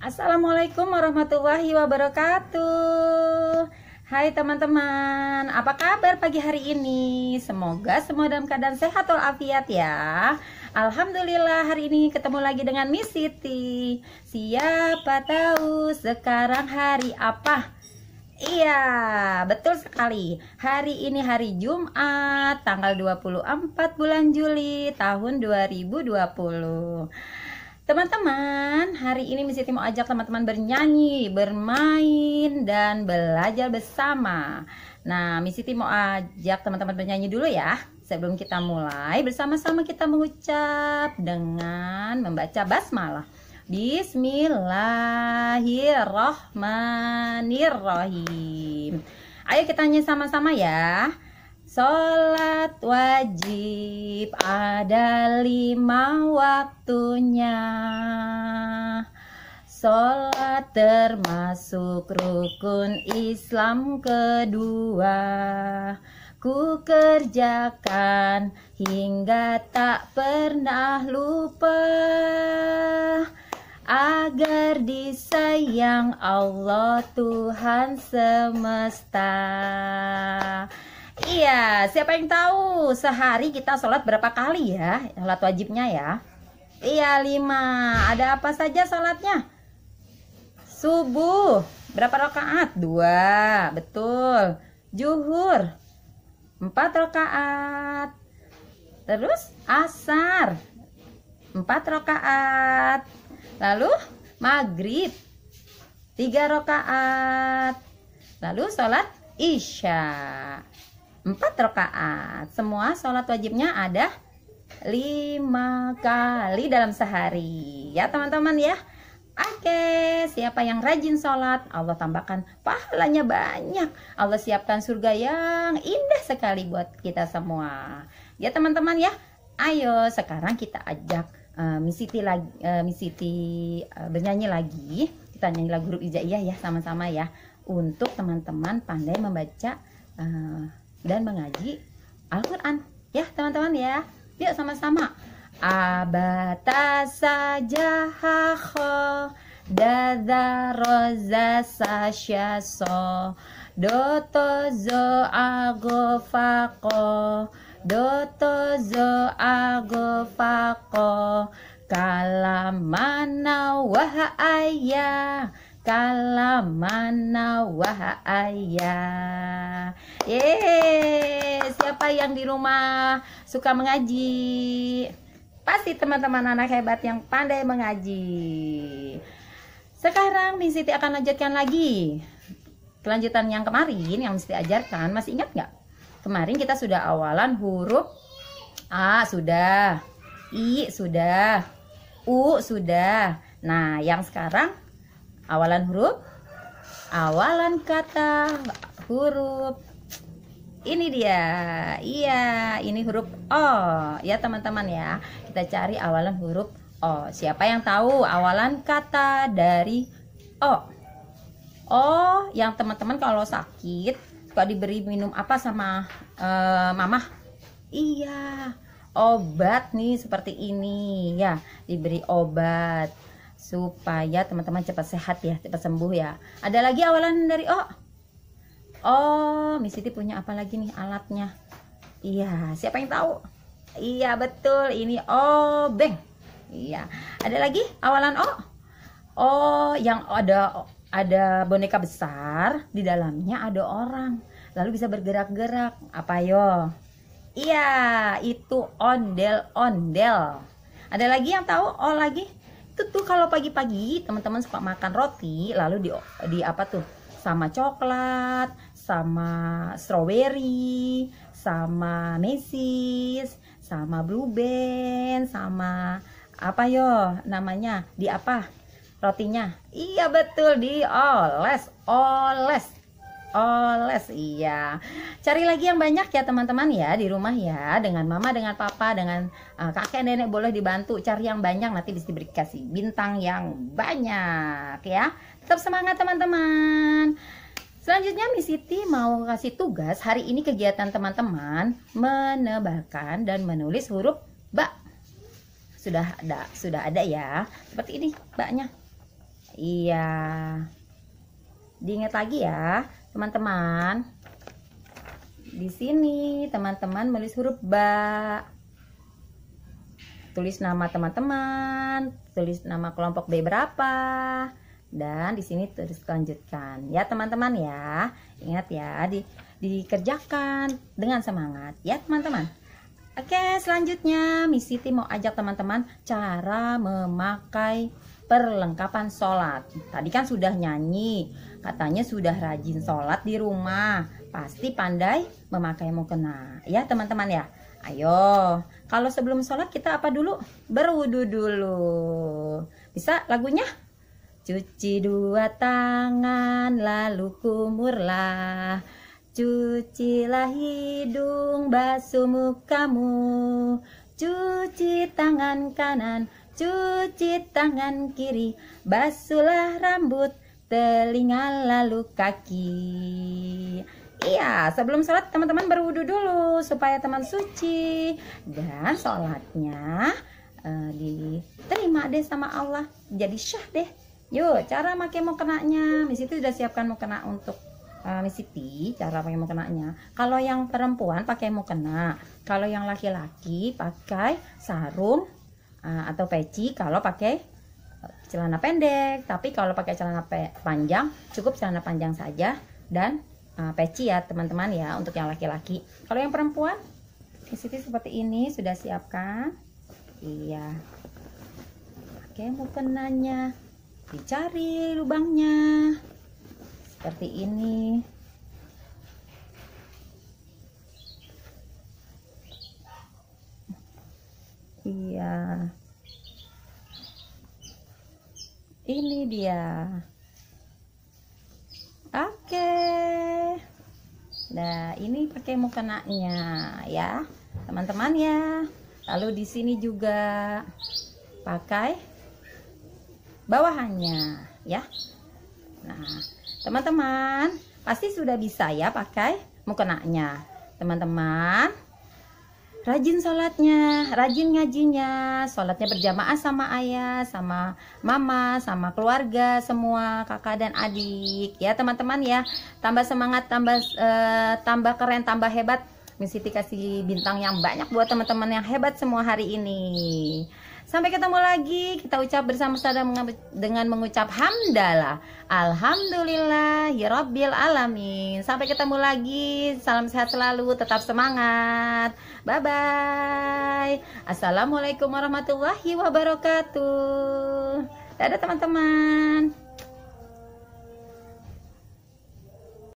Assalamualaikum warahmatullahi wabarakatuh Hai teman-teman, apa kabar pagi hari ini? Semoga semua dalam keadaan sehat walafiat ya Alhamdulillah hari ini ketemu lagi dengan Miss Siti Siapa tahu sekarang hari apa? Iya, betul sekali. Hari ini hari Jumat, tanggal 24 bulan Juli tahun 2020. Teman-teman, hari ini Miss Siti mau ajak teman-teman bernyanyi, bermain, dan belajar bersama. Nah, Miss Siti mau ajak teman-teman bernyanyi dulu ya. Sebelum kita mulai, bersama-sama kita mengucap dengan membaca basmalah. Bismillahirrohmanirrohim. Ayo kita nyanyi sama-sama ya. Sholat wajib ada lima waktunya Sholat termasuk rukun Islam kedua Ku kerjakan hingga tak pernah lupa Agar disayang Allah Tuhan semesta Iya, siapa yang tahu sehari kita sholat berapa kali ya? Sholat wajibnya ya. Iya, lima. Ada apa saja sholatnya? Subuh, berapa rakaat? Dua, betul. Juhur, empat rakaat. Terus asar, empat rakaat. Lalu maghrib, tiga rakaat. Lalu sholat isya empat rakaat. Semua sholat wajibnya ada lima kali dalam sehari. Ya teman-teman ya. Oke, siapa yang rajin sholat, Allah tambahkan pahalanya banyak. Allah siapkan surga yang indah sekali buat kita semua. Ya teman-teman ya, ayo sekarang kita ajak uh, eh, Misiti lagi, uh, eh, Misiti uh, eh, bernyanyi lagi. Kita nyanyi lagu grup Ijaiyah ya sama-sama ya. Untuk teman-teman pandai membaca uh, dan mengaji Al-Quran ya teman-teman ya yuk sama-sama abata saja hakho dada roza sasya so doto zo ago fako doto zo ago fako kalamana waha ayah kalamana mana waha ayah. siapa yang di rumah suka mengaji? Pasti teman-teman anak hebat yang pandai mengaji. Sekarang Miss Siti akan lanjutkan lagi. Kelanjutan yang kemarin yang mesti ajarkan, masih ingat nggak? Kemarin kita sudah awalan huruf A sudah, I sudah, U sudah. Nah, yang sekarang awalan huruf awalan kata huruf ini dia iya ini huruf o ya teman-teman ya kita cari awalan huruf o siapa yang tahu awalan kata dari o o yang teman-teman kalau sakit suka diberi minum apa sama uh, eh, mama iya obat nih seperti ini ya diberi obat supaya teman-teman cepat sehat ya cepat sembuh ya ada lagi awalan dari oh oh Miss Siti punya apa lagi nih alatnya iya siapa yang tahu iya betul ini obeng oh iya ada lagi awalan oh oh yang ada ada boneka besar di dalamnya ada orang lalu bisa bergerak-gerak apa yo iya itu ondel ondel ada lagi yang tahu oh lagi itu tuh kalau pagi-pagi teman-teman suka makan roti lalu di di apa tuh sama coklat sama strawberry sama mesis sama blue band sama apa yo namanya di apa rotinya iya betul dioles oles oles iya. Cari lagi yang banyak ya teman-teman ya di rumah ya dengan mama, dengan papa, dengan uh, kakek nenek boleh dibantu cari yang banyak nanti bisa diberi kasih bintang yang banyak ya. Tetap semangat teman-teman. Selanjutnya Miss Siti mau kasih tugas hari ini kegiatan teman-teman menebalkan dan menulis huruf ba. Sudah ada, sudah ada ya. Seperti ini baknya. Iya. Diingat lagi ya teman-teman di sini teman-teman menulis huruf ba tulis nama teman-teman tulis nama kelompok B berapa dan di sini terus lanjutkan ya teman-teman ya ingat ya di dikerjakan dengan semangat ya teman-teman Oke selanjutnya Miss Siti mau ajak teman-teman cara memakai perlengkapan sholat. Tadi kan sudah nyanyi, katanya sudah rajin sholat di rumah. Pasti pandai memakai mukena. Ya teman-teman ya. Ayo, kalau sebelum sholat kita apa dulu? Berwudu dulu. Bisa lagunya? Cuci dua tangan lalu kumurlah. Cucilah hidung basuh mukamu. Cuci tangan kanan cuci tangan kiri, basuhlah rambut, telinga lalu kaki. Iya, sebelum sholat teman-teman berwudu dulu supaya teman suci dan sholatnya uh, diterima deh sama Allah. Jadi syah deh. Yuk, cara pakai mau kenaknya, misi itu sudah siapkan mau kena untuk uh, eh, misi cara pakai mau kenaknya. Kalau yang perempuan pakai mau kena, kalau yang laki-laki pakai sarung Eh, atau peci kalau pakai eh, celana pendek tapi kalau pakai celana panjang cukup celana panjang saja dan uh, peci ya teman-teman ya untuk yang laki-laki kalau yang perempuan Siti seperti ini sudah siapkan iya oke mukenanya dicari lubangnya seperti ini ya ini dia oke okay. nah ini pakai mukenanya ya teman-teman ya lalu di sini juga pakai bawahannya ya nah teman-teman pasti sudah bisa ya pakai mukenanya teman-teman rajin sholatnya, rajin ngajinya, sholatnya berjamaah sama ayah, sama mama, sama keluarga semua, kakak dan adik ya teman-teman ya, tambah semangat, tambah eh, tambah keren, tambah hebat. Miss Siti kasih bintang yang banyak buat teman-teman yang hebat semua hari ini. Sampai ketemu lagi. Kita ucap bersama-sama dengan mengucap hamdalah. Alhamdulillah, ya Rabbil Alamin. Sampai ketemu lagi. Salam sehat selalu, tetap semangat. Bye-bye. Assalamualaikum warahmatullahi wabarakatuh. Dadah teman-teman.